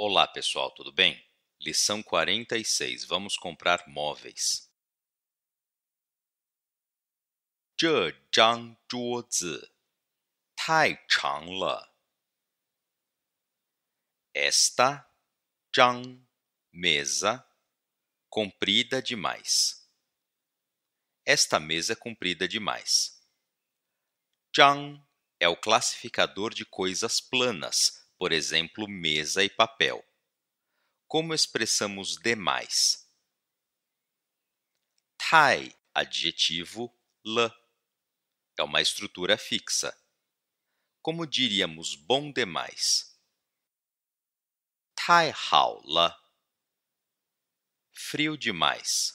Olá, pessoal, tudo bem? Lição 46. Vamos comprar móveis. Esta jan mesa comprida demais. Esta mesa é comprida demais. Jan é o classificador de coisas planas por exemplo, mesa e papel. Como expressamos demais? Tai, adjetivo, l. É uma estrutura fixa. Como diríamos bom demais? Tai hao le. Frio demais.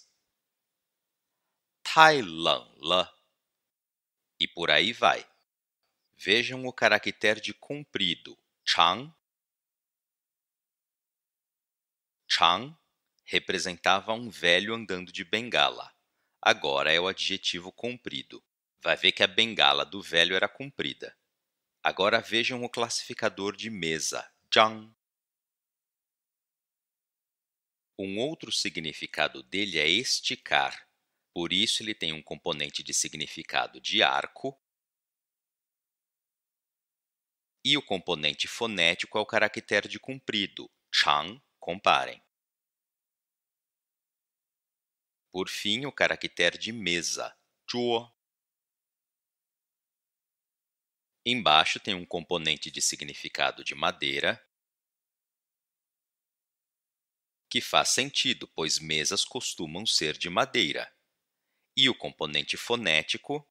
Tai lan le. E por aí vai. Vejam o caractere de comprido, Chang. Chang representava um velho andando de bengala. Agora é o adjetivo comprido. Vai ver que a bengala do velho era comprida. Agora vejam o classificador de mesa, Chang. Um outro significado dele é esticar. Por isso ele tem um componente de significado de arco e o componente fonético é o caractere de comprido, chang, comparem. Por fim, o caractere de mesa, chuo. Embaixo tem um componente de significado de madeira, que faz sentido, pois mesas costumam ser de madeira, e o componente fonético,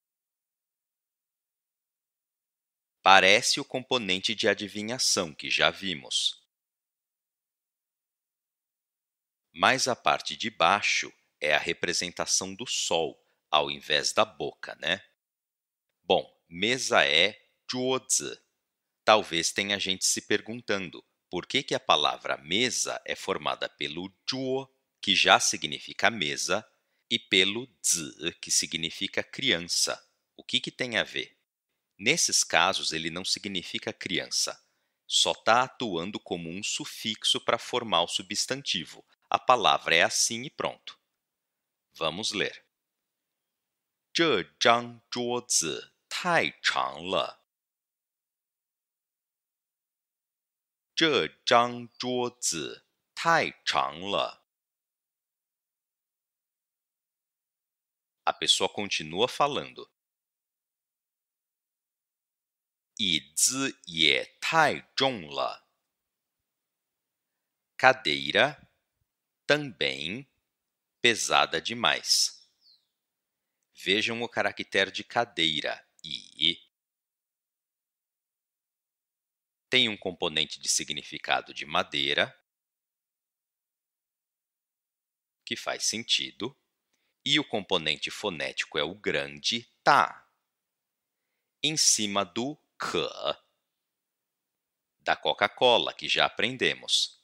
parece o componente de adivinhação que já vimos. Mas a parte de baixo é a representação do sol, ao invés da boca, né? Bom, mesa é zhuozi. Talvez tenha gente se perguntando por que, que a palavra mesa é formada pelo zhuo, que já significa mesa, e pelo zi, que significa criança. O que, que tem a ver? Nesses casos, ele não significa criança. Só está atuando como um sufixo para formar o substantivo. A palavra é assim e pronto. Vamos ler. A pessoa continua falando. 椅子也太重了。Cadeira também pesada demais. Vejam o caractere de cadeira e tem um componente de significado de madeira que faz sentido e o componente fonético é o grande tá em cima do da Coca-Cola, que já aprendemos.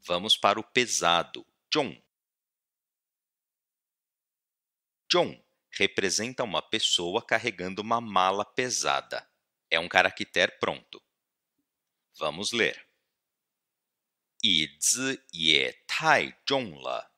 Vamos para o pesado, John. John representa uma pessoa carregando uma mala pesada. É um caractere pronto. Vamos ler. 椅子也太重了。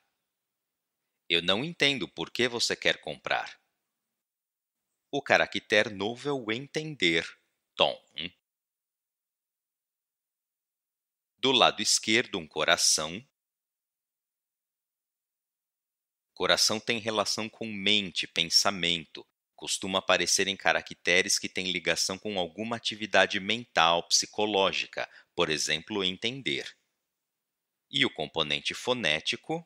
Eu não entendo por que você quer comprar. O caractere novo é o entender, tom. Do lado esquerdo, um coração. Coração tem relação com mente, pensamento. Costuma aparecer em caracteres que têm ligação com alguma atividade mental, psicológica, por exemplo, entender. E o componente fonético,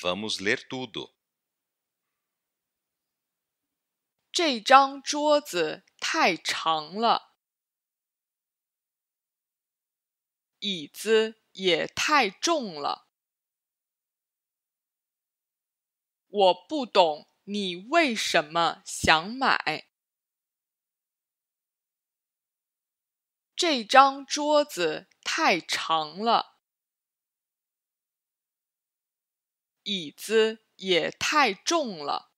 vamos ler tudo. 这张桌子太长了，椅子也太重了。我不懂你为什么想买。这张桌子太长了。椅子也太重了，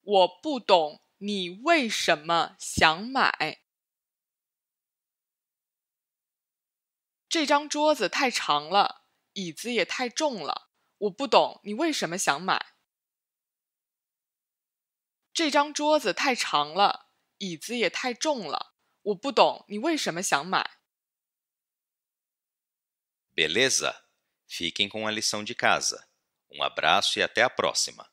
我不懂你为什么想买。这张桌子太长了，椅子也太重了，我不懂你为什么想买。这张桌子太长了，椅子也太重了，我不懂你为什么想买。b l a Fiquem com a lição de casa. Um abraço e até a próxima!